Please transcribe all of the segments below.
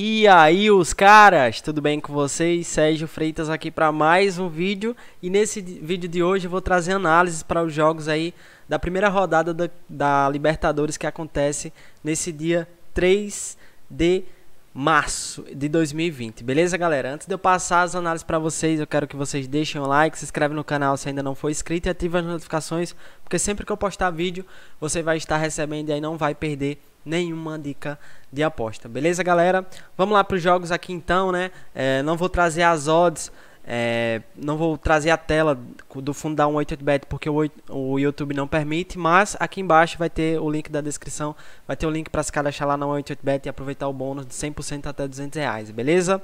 E aí, os caras, tudo bem com vocês? Sérgio Freitas aqui para mais um vídeo. E nesse vídeo de hoje eu vou trazer análises para os jogos aí da primeira rodada da, da Libertadores que acontece nesse dia 3 de março de 2020. Beleza, galera? Antes de eu passar as análises para vocês, eu quero que vocês deixem o like, se inscrevam no canal se ainda não for inscrito e ativem as notificações, porque sempre que eu postar vídeo, você vai estar recebendo e aí não vai perder nenhuma dica de aposta. Beleza, galera? Vamos lá para os jogos aqui então, né? É, não vou trazer as odds é, não vou trazer a tela do fundo da 188bet porque o, o, YouTube não permite, mas aqui embaixo vai ter o link da descrição, vai ter o link para se cadastrar lá na 188bet e aproveitar o bônus de 100% até 200 reais, beleza?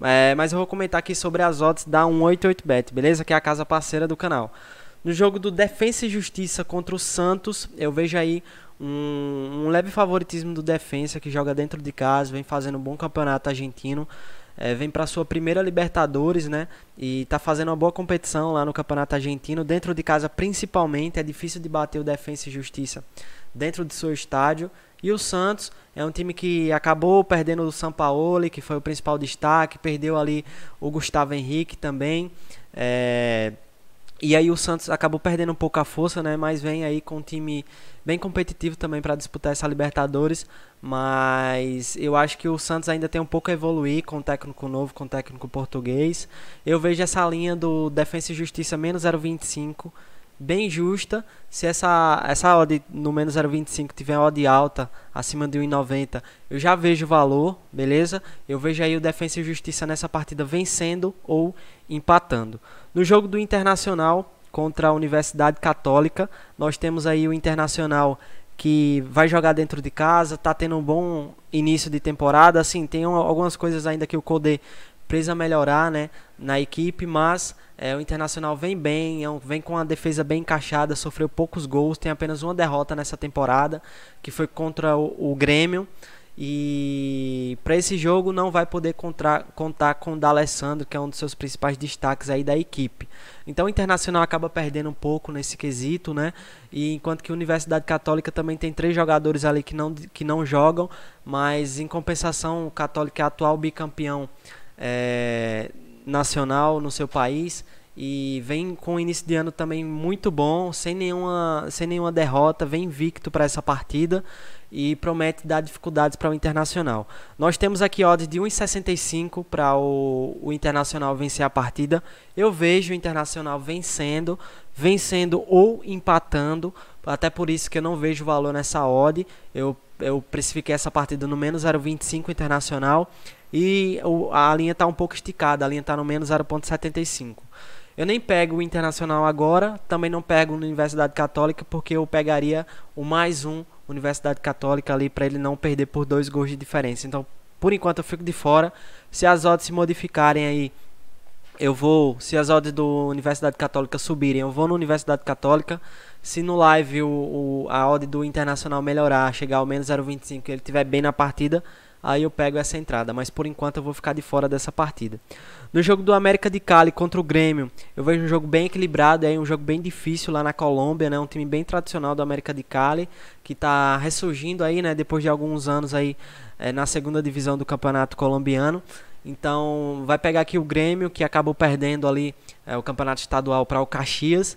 É, mas eu vou comentar aqui sobre as odds da 188bet, beleza? Que é a casa parceira do canal. No jogo do Defensa e Justiça contra o Santos, eu vejo aí um, um leve favoritismo do Defensa que joga dentro de casa, vem fazendo um bom campeonato argentino é, vem para sua primeira Libertadores, né? E está fazendo uma boa competição lá no Campeonato Argentino, dentro de casa principalmente, é difícil de bater o Defensa e Justiça dentro de seu estádio. E o Santos é um time que acabou perdendo o Sampaoli, que foi o principal destaque, perdeu ali o Gustavo Henrique também. É... E aí o Santos acabou perdendo um pouco a força, né? Mas vem aí com um time bem competitivo também para disputar essa Libertadores, mas eu acho que o Santos ainda tem um pouco a evoluir com o técnico novo, com o técnico português. Eu vejo essa linha do Defensa e Justiça menos 0,25 bem justa. Se essa, essa odd no menos 0,25 tiver odd alta, acima de 1,90, eu já vejo o valor, beleza? Eu vejo aí o Defensa e Justiça nessa partida vencendo ou empatando. No jogo do Internacional, contra a Universidade Católica. Nós temos aí o Internacional que vai jogar dentro de casa, está tendo um bom início de temporada. Assim, tem algumas coisas ainda que o Codê precisa melhorar né, na equipe, mas é, o Internacional vem bem, é vem com a defesa bem encaixada, sofreu poucos gols, tem apenas uma derrota nessa temporada, que foi contra o, o Grêmio. E para esse jogo não vai poder contar contar com o D'Alessandro, que é um dos seus principais destaques aí da equipe. Então o Internacional acaba perdendo um pouco nesse quesito, né? E enquanto que a Universidade Católica também tem três jogadores ali que não, que não jogam, mas em compensação o Católica é atual bicampeão é, nacional no seu país e vem com o início de ano também muito bom, sem nenhuma, sem nenhuma derrota, vem invicto para essa partida e promete dar dificuldades para o Internacional. Nós temos aqui odds de 1,65 para o, o Internacional vencer a partida. Eu vejo o Internacional vencendo, vencendo ou empatando, até por isso que eu não vejo valor nessa odd. Eu, eu precifiquei essa partida no menos 0,25 Internacional e a linha está um pouco esticada, a linha está no menos 0,75. Eu nem pego o Internacional agora, também não pego o Universidade Católica, porque eu pegaria o mais um Universidade Católica ali para ele não perder por dois gols de diferença. Então, por enquanto eu fico de fora. Se as odds se modificarem aí, eu vou. Se as odds do Universidade Católica subirem, eu vou no Universidade Católica. Se no live o, o a odd do Internacional melhorar, chegar ao menos 0,25 e ele estiver bem na partida, aí eu pego essa entrada, mas por enquanto eu vou ficar de fora dessa partida. No jogo do América de Cali contra o Grêmio, eu vejo um jogo bem equilibrado, é um jogo bem difícil lá na Colômbia, né? Um time bem tradicional do América de Cali, que está ressurgindo aí, né? Depois de alguns anos aí é, na segunda divisão do campeonato colombiano. Então vai pegar aqui o Grêmio, que acabou perdendo ali é, o campeonato estadual para o Caxias.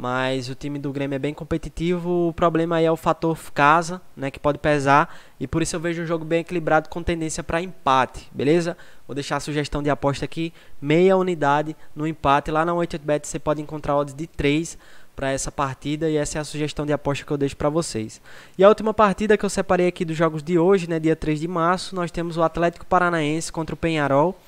Mas o time do Grêmio é bem competitivo. O problema aí é o fator casa, né? Que pode pesar. E por isso eu vejo um jogo bem equilibrado com tendência para empate, beleza? Vou deixar a sugestão de aposta aqui: meia unidade no empate. Lá na 88bet você pode encontrar odds de 3 para essa partida e essa é a sugestão de aposta que eu deixo para vocês. E a última partida que eu separei aqui dos jogos de hoje, né, dia 3 de março, nós temos o Atlético Paranaense contra o Penharol.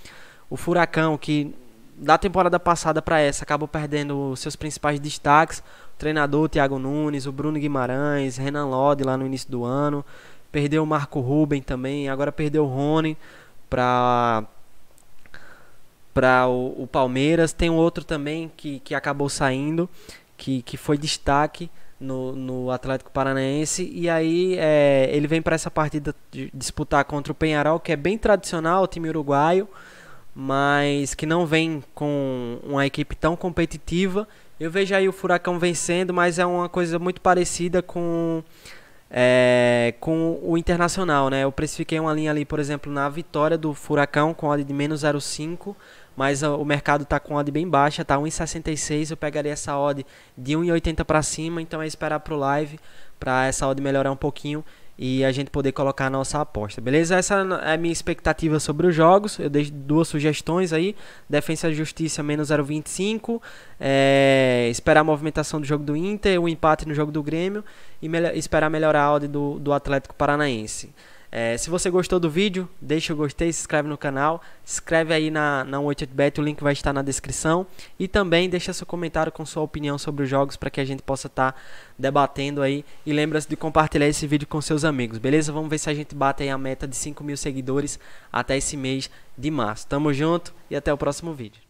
O Furacão, que da temporada passada para essa, acabou perdendo seus principais destaques. O treinador Thiago Nunes, o Bruno Guimarães, Renan Lodi lá no início do ano. Perdeu o Marco Ruben também, agora perdeu o Rony para para o, o, Palmeiras. Tem um outro também que, que acabou saindo, que, que foi destaque no, no Atlético Paranaense. E aí é, ele vem para essa partida disputar contra o Penharol, que é bem tradicional, o time uruguaio mas que não vem com uma equipe tão competitiva. Eu vejo aí o Furacão vencendo, mas é uma coisa muito parecida com é, com o Internacional, né? Eu precifiquei uma linha ali, por exemplo, na vitória do Furacão com odd de menos 0,5, mas ah, o mercado está com odd bem baixa, tá 1,66, eu pegaria essa odd de 1,80 para cima, então é esperar para o live para essa odd melhorar um pouquinho e a gente poder colocar a nossa aposta, beleza? Essa é a minha expectativa sobre os jogos. Eu deixo duas sugestões aí: Defensa e Justiça menos 0,25, é, esperar a movimentação do jogo do Inter, o um empate no jogo do Grêmio e melhor, esperar melhorar a audi do, do Atlético Paranaense. É, se você gostou do vídeo, deixa o gostei, se inscreve no canal, se inscreve aí na, na 188bet, o link vai estar na descrição. E também deixa seu comentário com sua opinião sobre os jogos para que a gente possa estar tá debatendo aí. E lembra-se de compartilhar esse vídeo com seus amigos, beleza? Vamos ver se a gente bate aí a meta de 5 mil seguidores até esse mês de março. Tamo junto e até o próximo vídeo.